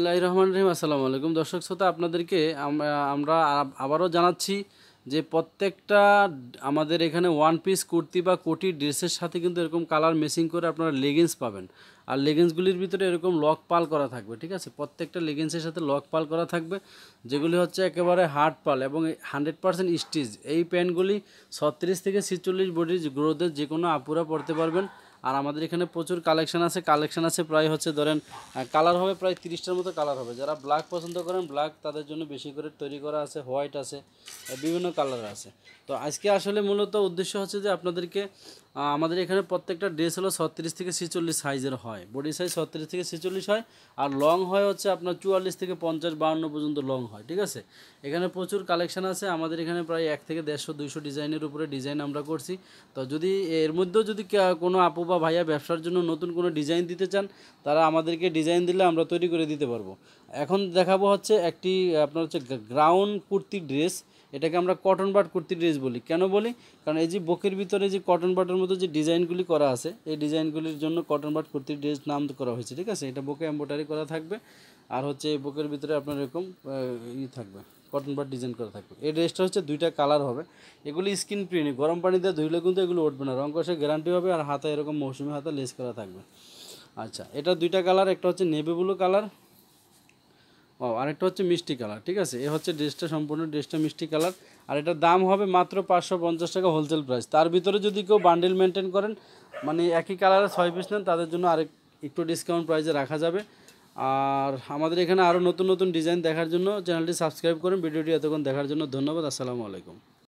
আল্লাহ রহমান রহিম আসসালামু আলাইকুম দর্শক শ্রোতা আপনাদেরকে আমরা আবারও জানাচ্ছি যে প্রত্যেকটা আমাদের এখানে ওয়ান পিস কুর্তি বা কোটি ড্রেসের সাথে কিন্তু এরকম কালার মেসিং করে আপনারা লেগিংস পাবেন আর লেগিংসগুলির ভিতরে এরকম লক পাল করা থাকবে ঠিক আছে প্রত্যেকটা লেগিংসের সাথে লক পাল করা থাকবে যেগুলি হচ্ছে একেবারে হার্ড পাল এবং হান্ড্রেড পারসেন্ট স্টিচ এই প্যান্টগুলি ছত্রিশ থেকে ছিচল্লিশ বডির গ্রোথের যে কোনো আপুরা পড়তে পারবেন আর আমাদের এখানে প্রচুর কালেকশান আছে কালেকশান আছে প্রায় হচ্ছে ধরেন কালার হবে প্রায় তিরিশটার মতো কালার হবে যারা ব্ল্যাক পছন্দ করেন ব্ল্যাক তাদের জন্য বেশি করে তৈরি করা আছে হোয়াইট আছে বিভিন্ন কালার আছে তো আজকে আসলে মূলত উদ্দেশ্য হচ্ছে যে আপনাদেরকে আমাদের এখানে প্রত্যেকটা ড্রেস হলো ছত্রিশ থেকে ছেচল্লিশ সাইজের হয় বডি সাইজ ছত্রিশ থেকে ছেচল্লিশ হয় আর লং হয় হচ্ছে আপনার চুয়াল্লিশ থেকে পঞ্চাশ বাহান্ন পর্যন্ত লং হয় ঠিক আছে এখানে প্রচুর কালেকশান আছে আমাদের এখানে প্রায় এক থেকে দেড়শো দুইশো ডিজাইনের উপরে ডিজাইন আমরা করছি তো যদি এর মধ্যেও যদি কোনো আপু বা ভাইয়া ব্যবসার জন্য নতুন কোনো ডিজাইন দিতে চান তারা আমাদেরকে ডিজাইন দিলে আমরা তৈরি করে দিতে পারবো এখন দেখাবো হচ্ছে একটি আপনার হচ্ছে গ্রাউন্ড কুর্তি ড্রেস এটাকে আমরা কটন বাট কুর্তি ড্রেস বলি কেন বলি কারণ এই যে বুকের ভিতরে যে কটন বাটের মতো যে ডিজাইনগুলি করা আছে এই ডিজাইনগুলির জন্য কটন বাট কুর্তির ড্রেস নাম করা হয়েছে ঠিক আছে এটা বুকে এম্ব্রয়ডারি করা থাকবে আর হচ্ছে এই বুকের ভিতরে আপনার এরকম ই থাকবে কটন বাট ডিজাইন করা থাকবে এই ড্রেসটা হচ্ছে দুইটা কালার হবে এগুলি স্কিন প্রিন্ট গরম পানি ধুইলে কিন্তু এগুলো উঠবে না রং করছে গ্যারান্টি হবে আর হাতে এরকম মৌসুমি হাতে লেস করা থাকবে আচ্ছা এটা দুইটা কালার একটা হচ্ছে নেভি ব্লু কালার ও আরেকটা হচ্ছে মিষ্টি কালার ঠিক আছে এ হচ্ছে ড্রেসটা সম্পূর্ণ ড্রেসটা মিষ্টি কালার আর এটার দাম হবে মাত্র পাঁচশো পঞ্চাশ টাকা হোলসেল প্রাইস তার ভিতরে যদি কেউ বান্ডেল মেনটেন করেন মানে একই কালারে ছয় পিস নেন তাদের জন্য আরেক একটু ডিসকাউন্ট প্রাইসে রাখা যাবে আর আমাদের এখানে আরও নতুন নতুন ডিজাইন দেখার জন্য চ্যানেলটি সাবস্ক্রাইব করুন ভিডিওটি এতক্ষণ দেখার জন্য ধন্যবাদ আসসালামু আলাইকুম